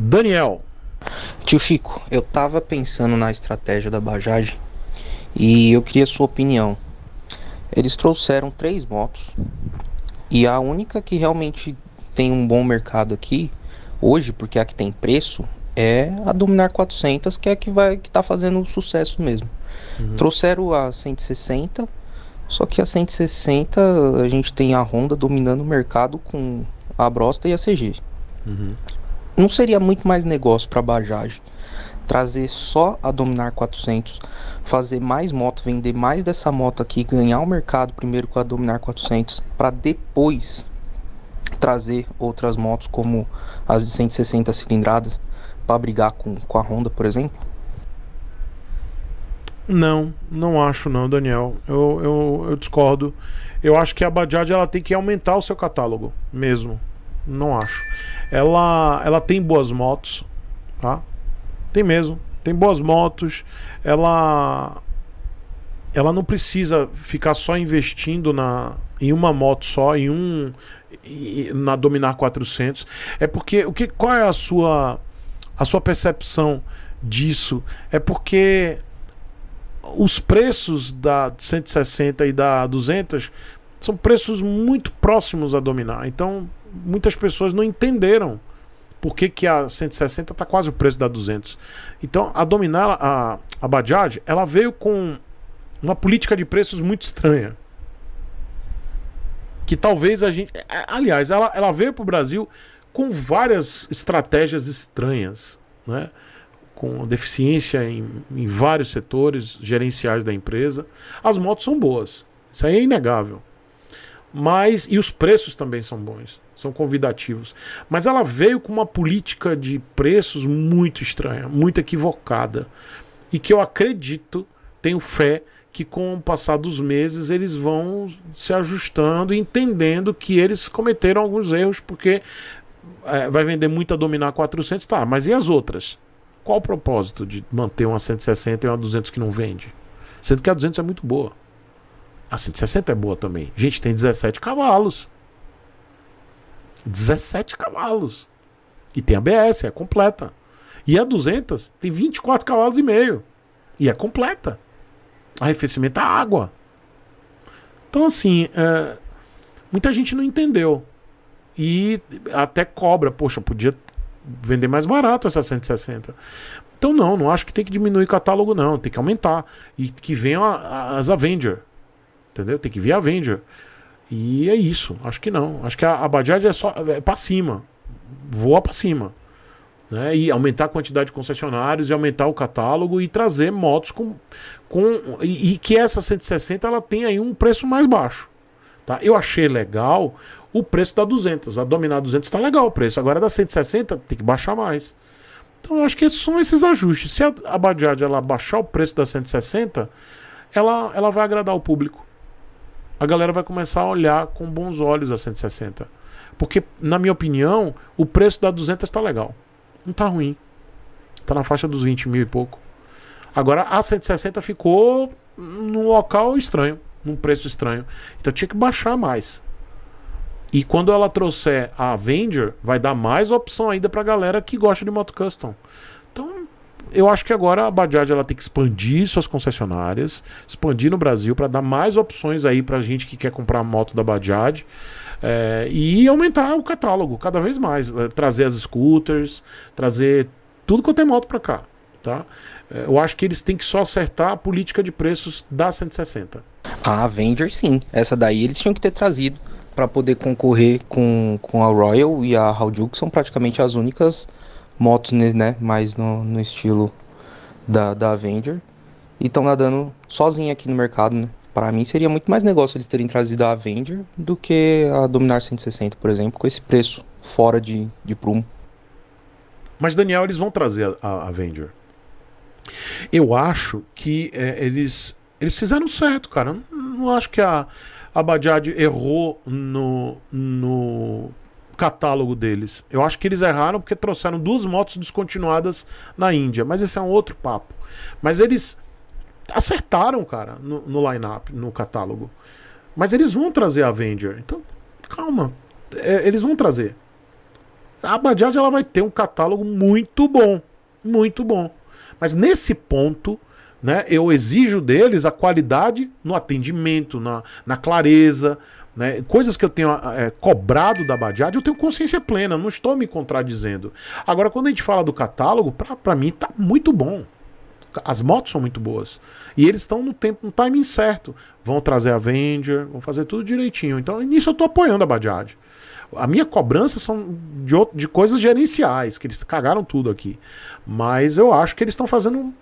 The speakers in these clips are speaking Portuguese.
Daniel. Tio Chico, eu tava pensando na estratégia da Bajaj e eu queria sua opinião. Eles trouxeram três motos e a única que realmente tem um bom mercado aqui hoje, porque é a que tem preço, é a Dominar 400, que é a que vai que tá fazendo sucesso mesmo. Uhum. Trouxeram a 160, só que a 160 a gente tem a Honda dominando o mercado com a Brosta e a CG. Uhum. Não seria muito mais negócio para a Bajaj trazer só a Dominar 400, fazer mais moto, vender mais dessa moto aqui, ganhar o mercado primeiro com a Dominar 400, para depois trazer outras motos como as de 160 cilindradas para brigar com, com a Honda, por exemplo? Não, não acho não, Daniel. Eu, eu, eu, discordo. Eu acho que a Bajaj ela tem que aumentar o seu catálogo mesmo. Não acho. Ela, ela tem boas motos, tá? Tem mesmo. Tem boas motos. Ela ela não precisa ficar só investindo na em uma moto só, em um na dominar 400. É porque o que qual é a sua a sua percepção disso? É porque os preços da 160 e da 200 são preços muito próximos a dominar. Então, muitas pessoas não entenderam por que, que a 160 está quase o preço da 200. Então, a Dominar, a, a Bajaj, ela veio com uma política de preços muito estranha. Que talvez a gente. É, aliás, ela, ela veio para o Brasil com várias estratégias estranhas, né? com deficiência em, em vários setores gerenciais da empresa. As motos são boas, isso aí é inegável. Mas. E os preços também são bons são convidativos. Mas ela veio com uma política de preços muito estranha, muito equivocada. E que eu acredito, tenho fé, que com o passar dos meses eles vão se ajustando, entendendo que eles cometeram alguns erros, porque é, vai vender muito a dominar 400, tá, mas e as outras? Qual o propósito de manter uma 160 e uma 200 que não vende? Sendo que a 200 é muito boa. A 160 é boa também. Gente, tem 17 cavalos. 17 cavalos. E tem ABS é completa. E a 200 tem 24 cavalos e meio. E é completa. Arrefecimento à água. Então, assim, é, muita gente não entendeu. E até cobra, poxa, podia vender mais barato essa 160. Então, não, não acho que tem que diminuir catálogo, não. Tem que aumentar. E que venham as Avenger. Entendeu? Tem que vir a Avenger. E é isso. Acho que não. Acho que a, a Bajaj é só é para cima. Voa para cima. Né? E aumentar a quantidade de concessionários e aumentar o catálogo e trazer motos com. com e, e que essa 160 ela tem aí um preço mais baixo. Tá? Eu achei legal o preço da 200. A Dominar 200 está legal o preço. Agora da 160 tem que baixar mais. Então eu acho que são esses ajustes. Se a, a Bajaj ela baixar o preço da 160, ela, ela vai agradar o público a galera vai começar a olhar com bons olhos a 160. Porque, na minha opinião, o preço da 200 está legal. Não está ruim. Está na faixa dos 20 mil e pouco. Agora, a 160 ficou num local estranho, num preço estranho. Então tinha que baixar mais. E quando ela trouxer a Avenger, vai dar mais opção ainda para a galera que gosta de moto custom eu acho que agora a Bajaj ela tem que expandir suas concessionárias, expandir no Brasil para dar mais opções aí para gente que quer comprar moto da Bajaj é, e aumentar o catálogo cada vez mais, eh, trazer as scooters, trazer tudo quanto é moto para cá, tá? Eh, eu acho que eles têm que só acertar a política de preços da 160. A Avenger sim, essa daí eles tinham que ter trazido para poder concorrer com, com a Royal e a Haldukes são praticamente as únicas motos, né, né? Mais no, no estilo da, da Avenger. E estão nadando sozinha aqui no mercado, né? Para mim seria muito mais negócio eles terem trazido a Avenger do que a Dominar 160, por exemplo, com esse preço fora de, de prumo. Mas, Daniel, eles vão trazer a, a Avenger. Eu acho que é, eles, eles fizeram certo, cara. Eu não, não acho que a, a Bajaj errou no, no, catálogo deles. Eu acho que eles erraram porque trouxeram duas motos descontinuadas na Índia, mas esse é um outro papo. Mas eles acertaram, cara, no, no line-up, no catálogo. Mas eles vão trazer a Avenger. Então, calma. É, eles vão trazer. A Bajaj ela vai ter um catálogo muito bom. Muito bom. Mas nesse ponto, né, eu exijo deles a qualidade no atendimento, na, na clareza, né? Coisas que eu tenho ah, é, cobrado da Badiade, eu tenho consciência plena, não estou me contradizendo. Agora, quando a gente fala do catálogo, para mim tá muito bom. As motos são muito boas. E eles estão no tempo, no timing certo. Vão trazer a Avenger, vão fazer tudo direitinho. Então, nisso eu estou apoiando a Badiade. A minha cobrança são de, outro, de coisas gerenciais, que eles cagaram tudo aqui. Mas eu acho que eles estão fazendo um,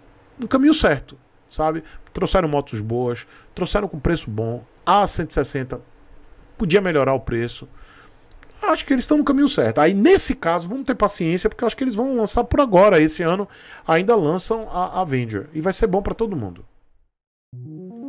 um caminho certo, sabe? Trouxeram motos boas, trouxeram com preço bom. A 160 podia melhorar o preço. Acho que eles estão no caminho certo. Aí, nesse caso, vamos ter paciência, porque eu acho que eles vão lançar por agora. Esse ano ainda lançam a Avenger. E vai ser bom para todo mundo.